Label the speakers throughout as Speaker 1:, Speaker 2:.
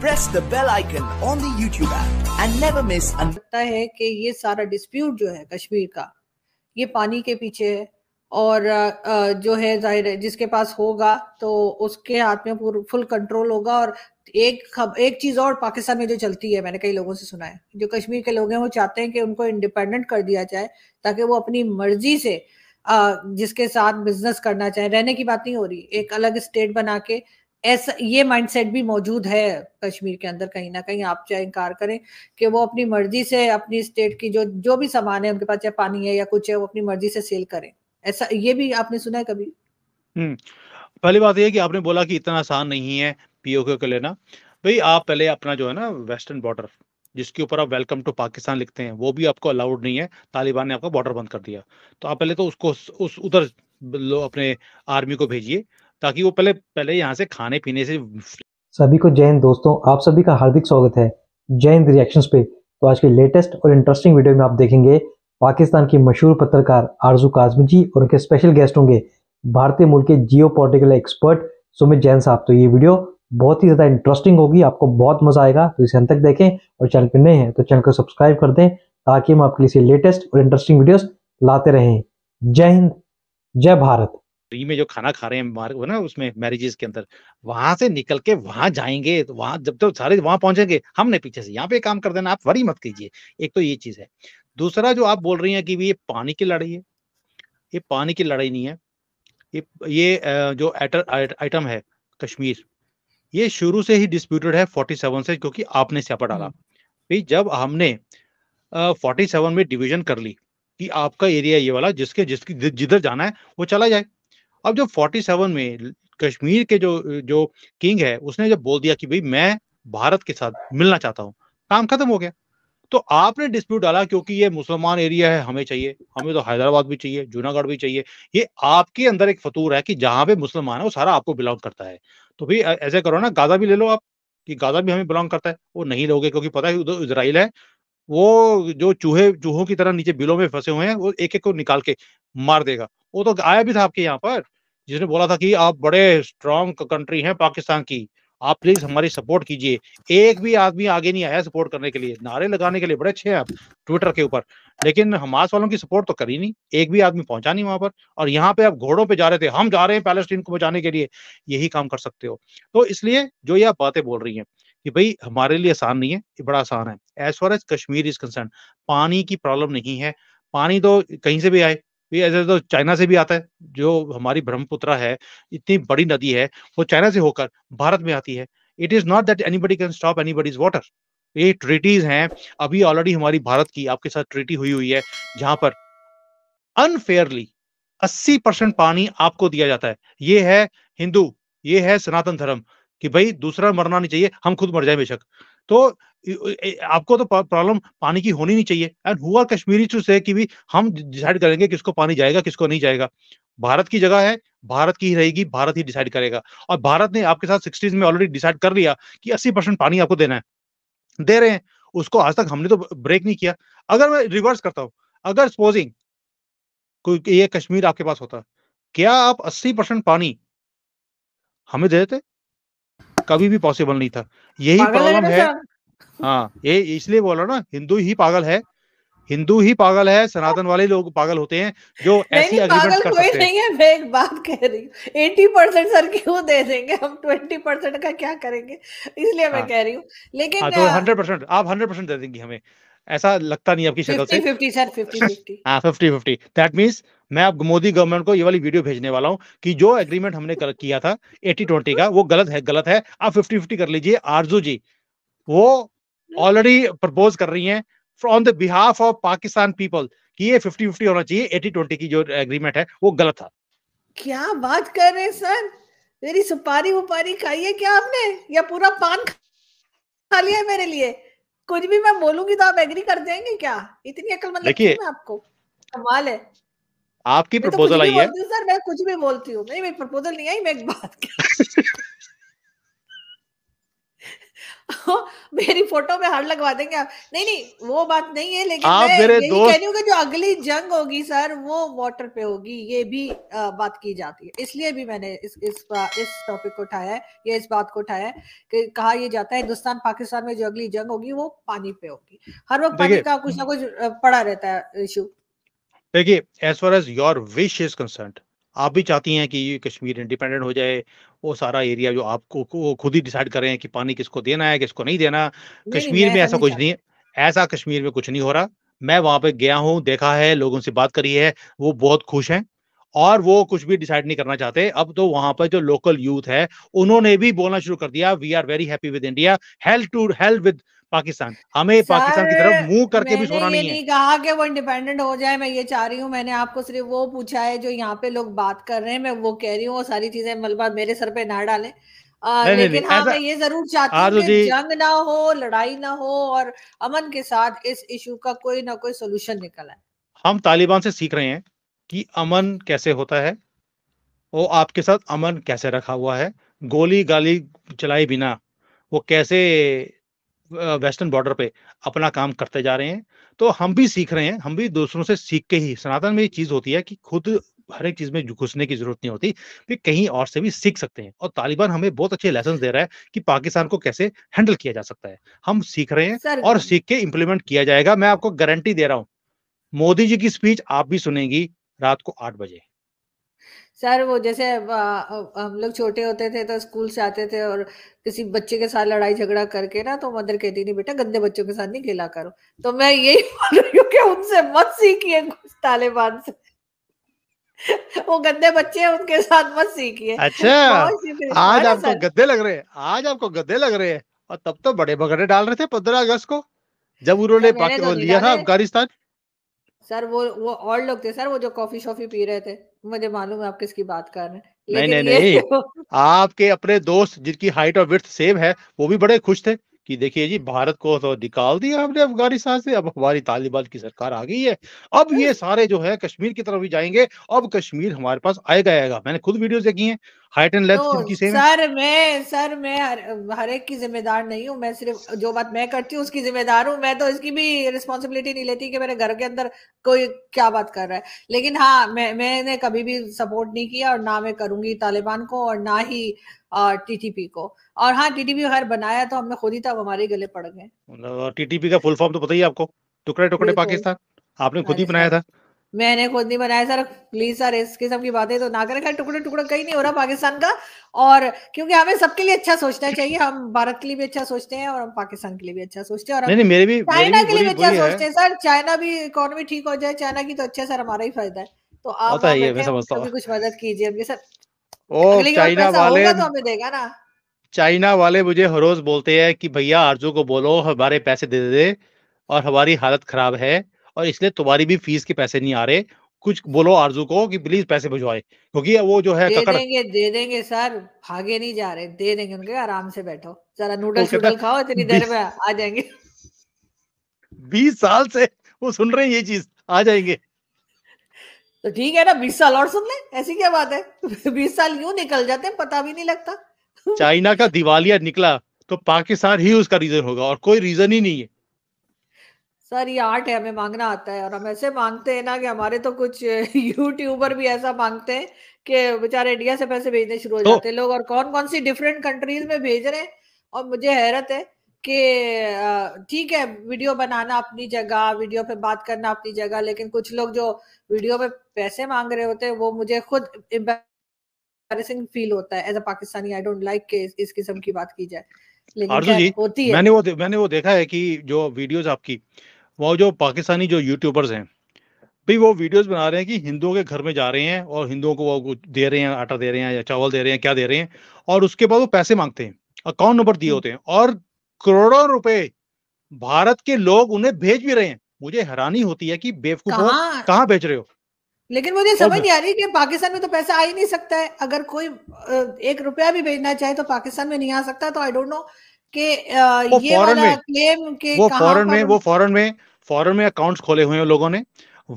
Speaker 1: Press the bell icon on the YouTube app and never miss an... लगता है कि ये सारा डिस्प्यूट जो है कश्मीर का ये पानी के पीछे है और जो है जाहिर है जिसके पास होगा तो उसके हाथ में फुल कंट्रोल होगा और एक खब, एक चीज और पाकिस्तान में जो चलती है मैंने कई लोगों से सुना है जो कश्मीर के लोग हैं वो चाहते हैं कि उनको इंडिपेंडेंट कर दिया जाए ताकि वो अपनी मर्जी से जिसके साथ बिजनेस करना चाहे रहने की बात नहीं हो रही एक अलग स्टेट बना के ऐसा ये माइंडसेट भी मौजूद है कश्मीर के अंदर कहीं ना कहीं आप चाहे इनकार करें कि वो अपनी मर्जी से अपनी स्टेट की जो जो भी सामान है उनके पास चाहे पानी है या कुछ है वो अपनी मर्जी से सेल करें ऐसा ये भी आपने सुना है कभी
Speaker 2: हम्म पहली बात ये कि आपने बोला कि इतना आसान नहीं है पीओके को लेना भाई आप पहले अपना जो है ना वेस्टर्न बॉर्डर जिसके ऊपर आप वेलकम टू पाकिस्तान लिखते हैं वो भी आपको अलाउड नहीं है तालिबान ने आपका बॉर्डर बंद कर दिया तो आप पहले तो उसको उस उधर अपने आर्मी को भेजिए ताकि वो पहले पहले यहाँ से खाने पीने से
Speaker 3: सभी को जय हिंद दोस्तों आप सभी का हार्दिक स्वागत है जय हिंद रिएक्शंस पे तो आज के लेटेस्ट और इंटरेस्टिंग वीडियो में आप देखेंगे पाकिस्तान की मशहूर पत्रकार आरजू काजमी जी और उनके स्पेशल गेस्ट होंगे भारतीय मूल के geopolitical expert Sumit Jain साहब तो ये वीडियो बहुत ही ज़्यादा इंटरेस्टिंग होगी आपको बहुत मज़ा आएगा तो इसे अंत तक देखें और चैनल पर नए हैं तो चैनल को सब्सक्राइब कर दें ताकि हम आपके लिए लेटेस्ट और इंटरेस्टिंग वीडियोस लाते रहें जय हिंद जय भारत
Speaker 2: फ्री में जो खाना खा रहे हैं मार्ग ना उसमें मैरिजेस के अंदर वहां से निकल के वहां जाएंगे तो वहां जब तो सारे वहां पहुंचेंगे हमने पीछे से यहाँ पे काम कर देना आप वरी मत कीजिए एक तो ये चीज है दूसरा जो आप बोल रही हैं कि ये पानी की लड़ाई है ये पानी की लड़ाई नहीं है ये ये जो आइटम है कश्मीर ये शुरू से ही डिस्प्यूटेड है 47 से क्योंकि आपने स्यापा डाला हम्म। भाई जब हमने फोर्टी सेवन में डिवीजन कर ली कि आपका एरिया ये वाला जिसके जिसकी जिधर जाना है वो चला जाए अब जो 47 में कश्मीर के जो जो किंग है उसने जब बोल दिया कि भाई मैं भारत के साथ मिलना चाहता हूँ काम खत्म हो गया तो आपने डिस्प्यूट डाला क्योंकि ये मुसलमान एरिया है हमें चाहिए हमें तो हैदराबाद भी चाहिए जूनागढ़ भी चाहिए ये आपके अंदर एक फतूर है कि जहां पे मुसलमान है वो सारा आपको बिलोंग करता है तो भाई ऐसे करो ना गाजा भी ले लो आप कि गाजा भी हमें बिलोंग करता है वो नहीं लोगे क्योंकि पता है उधर इसराइल है वो जो चूहे चूहों की तरह नीचे बिलों में फंसे हुए हैं वो एक एक को निकाल के मार देगा वो तो आया भी था आपके यहाँ पर जिसने बोला था कि आप बड़े स्ट्रॉन्ग कंट्री हैं पाकिस्तान की आप प्लीज हमारी सपोर्ट कीजिए एक भी आदमी आगे नहीं आया सपोर्ट करने के लिए नारे लगाने के लिए बड़े अच्छे हैं आप ट्विटर के ऊपर लेकिन हमास वालों की सपोर्ट तो करी नहीं एक भी आदमी पहुंचा नहीं वहां पर और यहाँ पे आप घोड़ों पे जा रहे थे हम जा रहे हैं पैलेस्टीन को बचाने के लिए यही काम कर सकते हो तो इसलिए जो ये आप बातें बोल रही है कि भाई हमारे लिए आसान नहीं है बड़ा आसान है as far as Kashmir is concern पानी की प्रॉब्लम नहीं है पानी तो कहीं से भी आए एज तो चाइना से भी आता है जो हमारी ब्रह्मपुत्रा है इतनी बड़ी नदी है वो चाइना से होकर भारत में आती है it is not that anybody can stop anybody's water ये ट्रीटीज हैं अभी ऑलरेडी हमारी भारत की आपके साथ ट्रीटी हुई हुई है जहां पर अनफेयरली 80 परसेंट पानी आपको दिया जाता है ये है हिंदू ये है सनातन धर्म कि भाई दूसरा मरना नहीं चाहिए हम खुद मर जाए बेशक तो आपको तो प्रॉब्लम पानी की होनी नहीं चाहिए एंड हुआ कश्मीरी टू से कि भी हम डिसाइड करेंगे किसको पानी जाएगा किसको नहीं जाएगा भारत की जगह है भारत की ही रहेगी भारत ही डिसाइड करेगा और भारत ने आपके साथ सिक्सटीज में ऑलरेडी डिसाइड कर लिया कि अस्सी परसेंट पानी आपको देना है दे रहे हैं उसको आज तक हमने तो ब्रेक नहीं किया अगर मैं रिवर्स करता हूं अगर सपोजिंग कोई ये कश्मीर आपके पास होता क्या आप अस्सी परसेंट पानी हमें दे देते कभी भी पॉसिबल नहीं था यही प्रॉब्लम है हाँ ये इसलिए बोल बोला ना हिंदू ही पागल है हिंदू ही पागल है सनातन वाले लोग पागल होते हैं जो ऐसी नहीं, पागल कर कोई नहीं
Speaker 1: है मैं एक बात कह रही हूँ एटी परसेंट सर क्यों दे देंगे हम ट्वेंटी परसेंट का क्या करेंगे इसलिए मैं हाँ। कह रही हूँ लेकिन हंड्रेड
Speaker 2: हाँ, परसेंट तो आप हंड्रेड परसेंट दे देंगे हमें ऐसा लगता नहीं आपकी शक्ल से
Speaker 1: फिफ्टी
Speaker 2: फिफ्टी दैट मीन्स हाँ, मैं अब मोदी गवर्नमेंट को ये वाली वीडियो भेजने वाला हूँ कि जो एग्रीमेंट हमने कर, किया था एटी ट्वेंटी का वो गलत है गलत है आप फिफ्टी फिफ्टी कर लीजिए आरजू जी वो ऑलरेडी प्रपोज कर रही हैं from the behalf of Pakistan people कि ये फिफ्टी फिफ्टी होना चाहिए एटी ट्वेंटी की जो एग्रीमेंट है वो गलत था
Speaker 1: क्या बात कर रहे हैं सर मेरी सुपारी वुपारी खाई है क्या आपने या पूरा पान खा लिया मेरे लिए कुछ भी मैं बोलूंगी तो आप एग्री कर जाएंगे क्या इतनी अकल मतलब देखिए आपको कमाल है
Speaker 2: आपकी प्रपोजल तो आई है
Speaker 1: सर मैं कुछ भी बोलती हूँ नहीं मेरी प्रपोजल नहीं आई मैं एक बात मेरी फोटो पे हार लगवा देंगे आप नहीं नहीं वो बात नहीं है लेकिन आप मैं मेरे दोस्त... कह रही कि जो अगली जंग होगी सर वो वाटर पे होगी ये भी आ, बात की जाती है इसलिए भी मैंने इस इस इस टॉपिक को उठाया है या इस बात को उठाया है कि कहा यह जाता है हिंदुस्तान पाकिस्तान में जो अगली जंग होगी वो पानी पे होगी हर वक्त पानी का कुछ ना कुछ पड़ा रहता है इशू
Speaker 2: देखिए as far as your wish is concern आप भी चाहती हैं कि कश्मीर इंडिपेंडेंट हो जाए वो सारा एरिया जो आपको खुद ही डिसाइड करें कि पानी किसको देना है किसको नहीं देना कश्मीर में ऐसा कुछ नहीं है ऐसा कश्मीर में कुछ नहीं हो रहा मैं वहां पे गया हूँ देखा है लोगों से बात करी है वो बहुत खुश हैं और वो कुछ भी डिसाइड नहीं करना चाहते अब तो वहां पर जो लोकल यूथ है उन्होंने भी बोलना शुरू कर दिया we are very happy with India help to help with Pakistan हमें पाकिस्तान की तरफ मुंह करके भी सोना नहीं, नहीं है
Speaker 1: कहा कि वो इंडिपेंडेंट हो जाए मैं ये चाह रही हूँ मैंने आपको सिर्फ वो पूछा है जो यहाँ पे लोग बात कर रहे हैं मैं वो कह रही हूँ सारी चीजें मलबा मेरे सर पे ना डालें आ, नहीं, लेकिन नहीं, हाँ मैं ये जरूर चाहती हूँ जंग ना हो लड़ाई ना हो और अमन के साथ इस इशू का कोई ना कोई सोल्यूशन निकल आए
Speaker 2: हम तालिबान से सीख रहे हैं कि अमन कैसे होता है वो आपके साथ अमन कैसे रखा हुआ है गोली गाली चलाए बिना वो कैसे वेस्टर्न बॉर्डर पे अपना काम करते जा रहे हैं तो हम भी सीख रहे हैं हम भी दूसरों से सीख के ही सनातन में ये चीज़ होती है कि खुद हर एक चीज़ में घुसने की जरूरत नहीं होती फिर कहीं और से भी सीख सकते हैं और तालिबान हमें बहुत अच्छे लेसन दे रहा है कि पाकिस्तान को कैसे हैंडल किया जा सकता है हम सीख रहे हैं और सीख के इम्प्लीमेंट किया जाएगा मैं आपको गारंटी दे रहा हूँ मोदी जी की स्पीच आप भी सुनेंगी रात को आठ बजे
Speaker 1: सर वो जैसे हम लोग छोटे होते थे तो स्कूल से आते थे और किसी बच्चे के साथ लड़ाई झगड़ा करके ना तो मदर कहती नहीं बेटा गंदे बच्चों के साथ नहीं खेला करो तो मैं यही बोल रही हूँ कि उनसे मत सीखिए कुछ तालिबान से वो गंदे बच्चे हैं उनके साथ मत सीखिए अच्छा आज आपको
Speaker 2: गद्दे लग रहे हैं आज आपको गद्दे लग रहे हैं और तब तो बड़े भगड़े डाल रहे थे पंद्रह अगस्त को जब उन्होंने तो लिया था अफगानिस्तान
Speaker 1: सर वो वो और लोग थे सर वो जो कॉफी शॉफी पी रहे थे मुझे मालूम है आप किसकी बात कर रहे हैं नहीं नहीं नहीं तो-
Speaker 2: आपके अपने दोस्त जिनकी हाइट और विड्थ सेम है वो भी बड़े खुश थे कि देखिए जी भारत को तो निकाल दिया हमने अफगानिस्तान से अब हमारी तालिबान की सरकार आ गई है अब ये सारे जो है कश्मीर की तरफ भी जाएंगे अब कश्मीर हमारे पास आएगा आएगा मैंने खुद वीडियो देखी है हाइट एंड लेंथ जिनकी सेम सर
Speaker 1: मैं सर मैं हर, एक की जिम्मेदार नहीं हूँ मैं सिर्फ जो बात मैं करती हूँ उसकी जिम्मेदार हूँ मैं तो इसकी भी रिस्पॉन्सिबिलिटी नहीं लेती कि मेरे घर के अंदर कोई क्या बात कर रहा है लेकिन हाँ मैं मैंने कभी भी सपोर्ट नहीं किया और ना मैं करूंगी तालिबान को और ना ही टीटीपी को और हाँ टीटीपी अगर बनाया तो हमने खुद ही था हमारे गले पड़
Speaker 2: गए टीटीपी मतलब का फुल फॉर्म तो पता ही आपको टुकड़े टुकड़े पाकिस्तान आपने खुद ही अच्छा। बनाया था
Speaker 1: मैंने खुद नहीं बनाया सर प्लीज सर इस किस्म की बातें तो ना करें खैर टुकड़े टुकड़े कहीं नहीं हो रहा पाकिस्तान का और क्योंकि हमें सबके लिए अच्छा सोचना चाहिए हम भारत के लिए भी अच्छा सोचते हैं और हम पाकिस्तान के लिए भी अच्छा सोचते हैं और नहीं, मेरे भी चाइना के लिए भी अच्छा सोचते हैं सर चाइना भी इकोनॉमी ठीक हो जाए चाइना की तो अच्छा सर हमारा ही फायदा है तो आप कुछ मदद कीजिए सर
Speaker 2: चाइना वाले तो हमें देगा ना चाइना वाले मुझे हर रोज बोलते हैं कि भैया आरजू को बोलो हमारे पैसे दे दे और हमारी हालत खराब है और इसलिए तुम्हारी भी फीस के पैसे नहीं आ रहे कुछ बोलो आरजू को कि प्लीज पैसे भिजवाए क्योंकि वो जो है दे देंगे
Speaker 1: दे देंगे सर भागे नहीं जा रहे दे देंगे उनके आराम से बैठो जरा नूडल शूडल खाओ इतनी देर में आ जाएंगे
Speaker 2: बीस साल से वो
Speaker 1: सुन रहे हैं ये चीज आ जाएंगे तो ठीक है ना बीस साल और सुन ले ऐसी क्या बात है बीस साल यूं निकल जाते हैं पता भी नहीं लगता
Speaker 2: चाइना का दिवालिया निकला तो पाकिस्तान ही उसका रीजन होगा और कोई रीजन ही नहीं है
Speaker 1: सर ये आर्ट है हमें मांगना आता है और हम ऐसे मांगते हैं ना कि हमारे तो कुछ यूट्यूबर भी ऐसा मांगते हैं कि बेचारे इंडिया से पैसे भेजने शुरू हो तो जाते हैं लोग और कौन कौन सी डिफरेंट कंट्रीज में भेज रहे हैं और मुझे हैरत है कि ठीक है वीडियो बनाना अपनी जगह वीडियो पे बात करना अपनी जगह लेकिन कुछ लोग जो वीडियो पे पैसे मांग रहे होते हैं वो मुझे खुद एम्बेसिंग फील होता है as a Pakistani I don't like के इस किस्म की बात की जाए लेकिन होती है मैंने वो
Speaker 2: मैंने वो देखा है कि जो वीडियोस आपकी वो जो पाकिस्तानी जो यूट्यूबर्स हैं भाई वो वीडियोस बना रहे हैं कि हिंदुओं के घर में जा रहे हैं और हिंदुओं को वो दे रहे हैं आटा दे रहे हैं या चावल दे रहे हैं क्या दे रहे हैं और उसके बाद वो पैसे मांगते हैं अकाउंट नंबर दिए हम्म। होते हैं और करोड़ों रुपए भारत के लोग उन्हें भेज भी रहे हैं मुझे हैरानी होती है कि बेवकूफ कहाँ भेज रहे हो
Speaker 1: लेकिन मुझे समझ नहीं आ रही कि पाकिस्तान में तो पैसा आ ही नहीं सकता है अगर कोई एक रुपया भी भेजना चाहे तो पाकिस्तान में नहीं आ सकता तो आई डोंट नो कि ये वाला क्लेम के वो फॉरेन में वो
Speaker 2: फॉरेन में फॉरन में अकाउंट्स खोले हुए हैं लोगों ने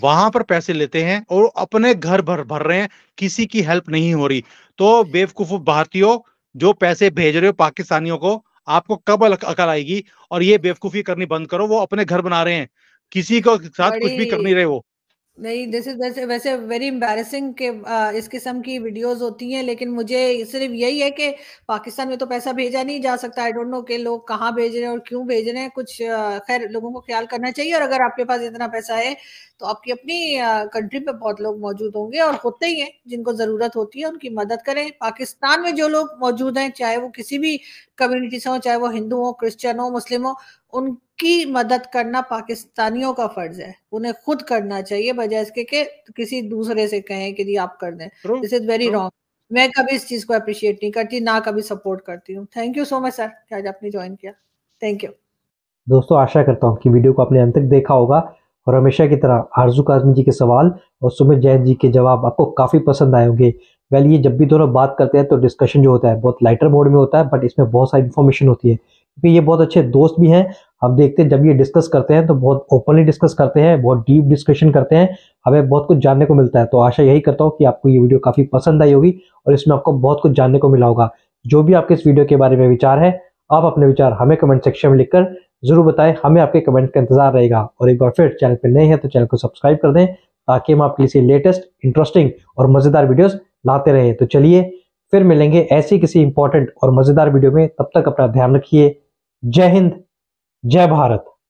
Speaker 2: वहां पर पैसे लेते हैं और अपने घर भर भर रहे हैं किसी की हेल्प नहीं हो रही तो बेवकूफ भारतीयों जो पैसे भेज रहे हो पाकिस्तानियों को आपको कब अकल आएगी और ये बेवकूफी करनी बंद करो वो अपने घर बना रहे हैं किसी को साथ कुछ भी कर नहीं रहे वो
Speaker 1: नहीं दिस इज वैसे वेरी एम्बेसिंग के आ, इस किस्म की वीडियोस होती हैं लेकिन मुझे सिर्फ यही है कि पाकिस्तान में तो पैसा भेजा नहीं जा सकता आई डोंट नो कि लोग कहाँ भेज रहे हैं और क्यों भेज रहे हैं कुछ खैर लोगों को ख्याल करना चाहिए और अगर आपके पास इतना पैसा है तो आपकी अपनी कंट्री पे बहुत लोग मौजूद होंगे और होते ही हैं जिनको ज़रूरत होती है उनकी मदद करें पाकिस्तान में जो लोग मौजूद हैं चाहे वो किसी भी कम्युनिटी से हो चाहे वो हिंदू हो क्रिश्चन हो मुस्लिम हो उन की मदद करना पाकिस्तानियों का फर्ज है उन्हें खुद करना चाहिए बजाय इसके कि किसी दूसरे से कहें कि जी आप कर दें दिस इज वेरी रॉन्ग मैं कभी इस चीज को अप्रिशिएट नहीं करती ना कभी सपोर्ट करती हूँ thank you so much sir आज आपने ज्वाइन किया थैंक यू
Speaker 3: दोस्तों आशा करता हूँ कि वीडियो को आपने अंत तक देखा होगा और हमेशा की तरह आरजू काजमी जी के सवाल और सुमित जैन जी के जवाब आपको काफ़ी पसंद आए होंगे वैल ये जब भी दोनों बात करते हैं तो डिस्कशन जो होता है बहुत लाइटर मोड में होता है बट इसमें बहुत सारी इन्फॉर्मेशन होती है क्योंकि ये बहुत अच्छे दोस्त भी हैं हम देखते हैं जब ये डिस्कस करते हैं तो बहुत ओपनली डिस्कस करते हैं बहुत डीप डिस्कशन करते हैं हमें बहुत कुछ जानने को मिलता है तो आशा यही करता हूँ कि आपको ये वीडियो काफ़ी पसंद आई होगी और इसमें आपको बहुत कुछ जानने को मिला होगा जो भी आपके इस वीडियो के बारे में विचार है आप अपने विचार हमें कमेंट सेक्शन में लिखकर जरूर बताएं हमें आपके कमेंट का इंतजार रहेगा और एक बार फिर चैनल पर नए हैं तो चैनल को सब्सक्राइब कर दें ताकि हम आपके लिए लेटेस्ट इंटरेस्टिंग और मज़ेदार वीडियोस लाते रहें तो चलिए फिर मिलेंगे ऐसी किसी इंपॉर्टेंट और मज़ेदार वीडियो में तब तक अपना ध्यान रखिए जय हिंद जय भारत